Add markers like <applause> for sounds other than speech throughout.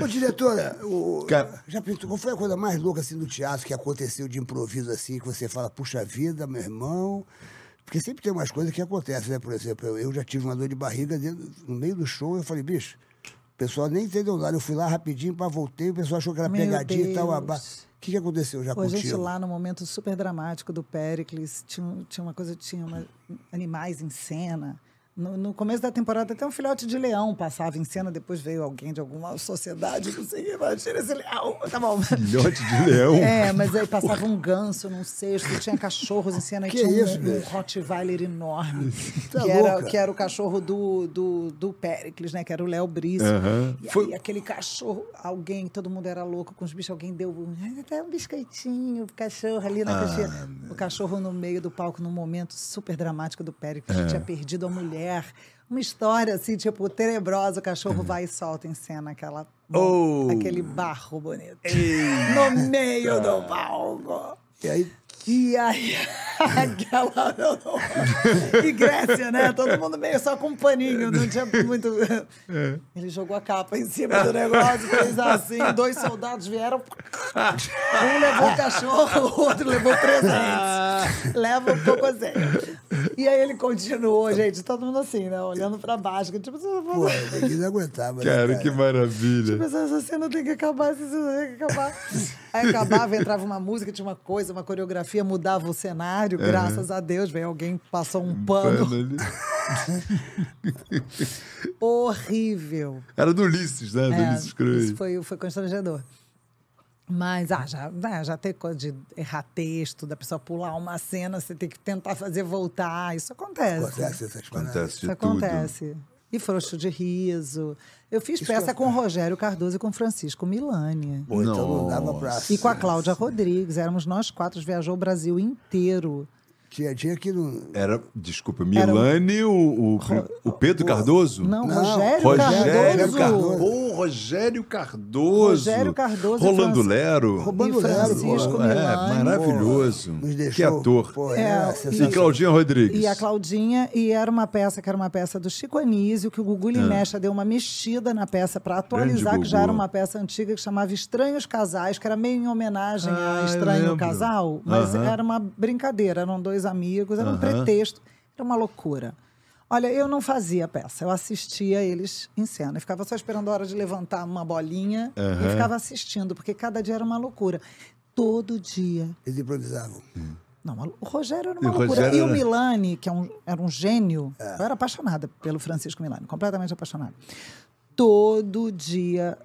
Ô, diretora, é. o... Cara... já pensou qual foi a coisa mais louca assim do teatro que aconteceu de improviso assim, que você fala, puxa vida, meu irmão? Porque sempre tem umas coisas que acontecem, né? Por exemplo, eu já tive uma dor de barriga dentro, no meio do show, eu falei, bicho, o pessoal nem entendeu nada. Eu fui lá rapidinho, para voltei, o pessoal achou que era meu pegadinha e tal, abá. O que, que aconteceu já aconteceu. contigo? A gente lá no momento super dramático do Pericles, tinha, tinha uma coisa, tinha uma, animais em cena. No, no, começo da temporada, até um filhote de leão passava em cena, depois veio alguém de alguma sociedade, não sei, imagina esse leão. <laughs> Tá bom. Filhote de leão? É, mas aí passava um ganso num cesto, tinha cachorros em cena, que e tinha isso, um, um Rottweiler enorme, <laughs> tá que, era, que era o cachorro do, do, do né, que era o Léo Brice. Uhum. E Foi... aí, aquele cachorro, alguém, todo mundo era louco com os bichos, alguém deu até um biscoitinho, o cachorro ali na ah, caixinha. O cachorro no meio do palco, num momento super dramático do Pericles, é. tinha perdido a mulher, mulher. Uma história assim, tipo, tenebrosa, o cachorro uhum. vai e solta em cena aquela, oh. aquele barro bonito. Eita. No meio do palco. E aí? E aí? Aquela, E Grécia, né? Todo mundo meio só com um paninho, não tinha muito. É. Ele jogou a capa em cima do negócio, fez assim, dois soldados vieram. Um levou o cachorro, o outro levou presente. Ah. Leva o cocôzinho. E aí ele continuou, gente, todo mundo assim, né? Olhando pra baixo. Que, tipo, Pô, eu que aguentar, mas. Né, cara, cara, que maravilha. Tipo, essa cena tem que acabar, essa cena tem que acabar. Aí acabava, entrava uma música, tinha uma coisa, uma coreografia, mudava o cenário, graças a Deus, veio alguém passou um pano. pano <laughs> Horrível. Era do Ulisses, né? É, do Ulisses Cruz. Isso foi, foi constrangedor. Mas ah, já, né, já tem coisa de errar texto, da pessoa pular uma cena, você tem que tentar fazer voltar. Isso acontece. Acontece essas Acontece, isso acontece. E Frouxo de Riso. Eu fiz Isso peça é com o Rogério Cardoso e com Francisco Milani. Então E com a Cláudia Rodrigues. Éramos nós quatro, viajou o Brasil inteiro. É, tinha dia que não. Era, desculpa, Milani, o, o, o Pedro Cardoso? Não, Rogério, Rogério Cardoso. Cardoso. Rogério Cardoso. Rogério Cardoso. Rolando Lero. Rolando Lero. Francisco é, maravilhoso. Nos deixou, que ator. Pô, é, é e, e Claudinha Rodrigues. E a Claudinha, e era uma peça que era uma peça do Chico Anísio, que o Gugu ah. Limecha é. deu uma mexida na peça para atualizar, que já era uma peça antiga que chamava Estranhos Casais, que era meio em homenagem ah, a Estranho Casal, mas era uma brincadeira, não dois amigos, era um pretexto, era uma loucura. Olha, eu não fazia peça, eu assistia eles em cena. Eu ficava só esperando a hora de levantar uma bolinha uhum. e ficava assistindo, porque cada dia era uma loucura. Todo dia. Eles improvisavam. Hum. Não, o Rogério era uma e loucura. E o Milani, que é um, era um gênio, é. eu era apaixonada pelo Francisco Milani, completamente apaixonada. Todo dia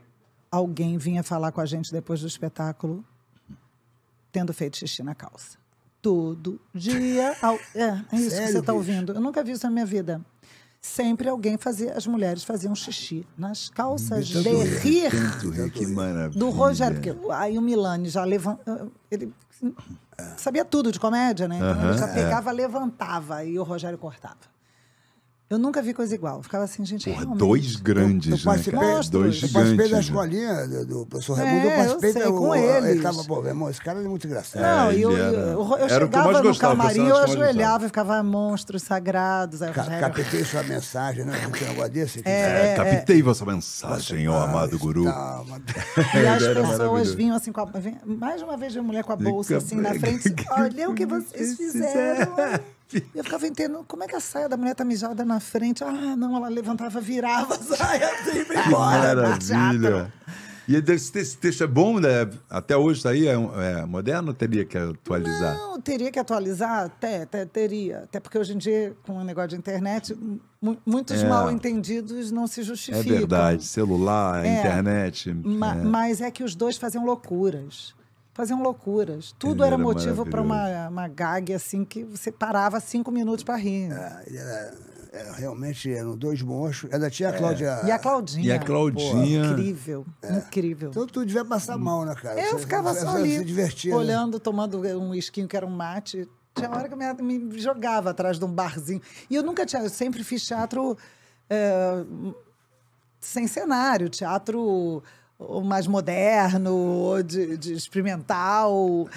alguém vinha falar com a gente depois do espetáculo, tendo feito xixi na calça todo dia. Ao... É, é isso Sério, que você está ouvindo. Eu nunca vi isso na minha vida. Sempre alguém fazia, as mulheres faziam xixi nas calças de rir, rir do Rogério, porque aí o Milani já levantou, ele sabia tudo de comédia, né? Então uh -huh, ele já é. pegava, é. levantava e o Rogério cortava. Eu nunca vi coisa igual. Eu ficava assim, gente. É Porra, né, dois grandes, eu, eu né? Cara? Dois eu participei gigantes, da né? escolinha do, do professor Raimundo, é, eu participei eu sei, da, com o, eles. Ele tava, pô, irmão, esse cara é muito engraçado. Não, é, eu, era, eu, eu chegava no gostava, camarim, eu ajoelhava e ficava monstros sagrados. Aí Ca captei sua mensagem, né? Um negócio desse. É, é, é, captei é. vossa mensagem, ó tá amado guru. Calma. <laughs> E as pessoas vinham assim, com a, mais uma vez, uma mulher com a bolsa assim na <laughs> frente. Olha o que vocês fizeram. E <laughs> eu ficava entendendo como é que a saia da mulher tá mijada na frente. Ah, não, ela levantava, virava a saia sempre <laughs> embora. Tá maravilha. E esse texto é bom, né? Até hoje isso tá aí é, é moderno teria que atualizar? Não, teria que atualizar? Até, até teria. Até porque hoje em dia, com o negócio de internet, muitos é. mal entendidos não se justificam. É verdade, celular, é. internet. Ma é. mas é que os dois faziam loucuras faziam loucuras. Tudo era, era, motivo para uma, uma gag assim que você parava cinco minutos para rir. Né? era, é, realmente eram dois monstros. É tia E a Claudinha. E a Claudinha. Pô, incrível, é. incrível. Então tu devia passar mal, né, cara? Eu você, ficava só ali, olhando, né? tomando um esquinho que era um mate. Tinha uma hora que eu me jogava atrás de um barzinho. E eu nunca tinha... Eu sempre fiz teatro é, sem cenário, teatro o mais moderno, ou de, de experimental.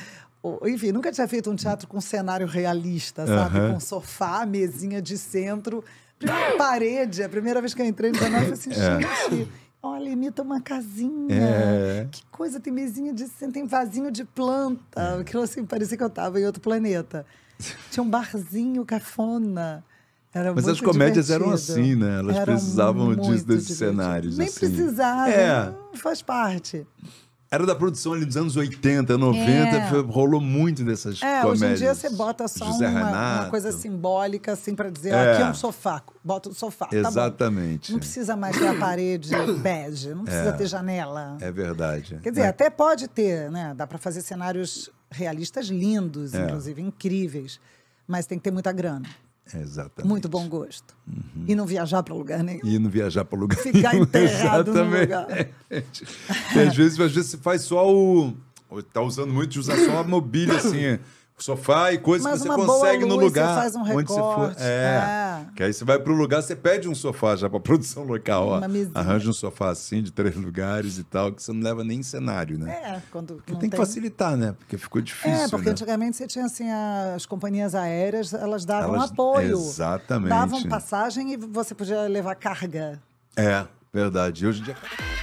enfim, nunca tinha feito um teatro com cenário realista, sabe? Uhum. Com sofá, mesinha de centro. Primeira parede, a primeira vez que eu entrei no canal, eu falei assim, é. gente, olha, imita uma casinha. É. Que coisa, tem mesinha de centro, tem vasinho de planta. É. Aquilo assim, parecia que eu estava em outro planeta. Tinha um barzinho cafona. Era Mas as comédias divertido. eram assim, né? Elas era precisavam disso, desses divertido. cenários. Nem assim. precisava, é. Né? faz parte. Era da produção ali dos anos 80, 90, é. foi, rolou muito dessas é, comédias. Hoje em dia você bota só uma, uma, coisa simbólica, assim, para dizer, é. aqui é um sofá, bota um sofá. Tá Exatamente. Tá não precisa mais ter a parede <coughs> bege, não precisa é. ter janela. É verdade. Quer dizer, é. até pode ter, né? Dá para fazer cenários realistas lindos, é. inclusive incríveis mas tem que ter muita grana. Exatamente. Muito bom gosto. Uhum. E não viajar para lugar nenhum. E não viajar para lugar Ficar nenhum. Ficar <laughs> enterrado Exatamente. no lugar. e às vezes, às vezes você faz só o... Está usando muito de usar só a mobília, assim sofá e coisas que você consegue luz, no lugar você faz um recorte, onde você for. É, é. Que aí você vai para o lugar, você pede um sofá já para <laughs> produção local, ó. Arranja um sofá assim de três lugares e tal, que você não leva nem cenário, né? É, quando tem, tem que facilitar, né? Porque ficou é, difícil. É, porque né? antigamente você tinha assim as companhias aéreas, elas davam elas... apoio. Exatamente. Davam passagem e você podia levar carga. É, verdade. E hoje em dia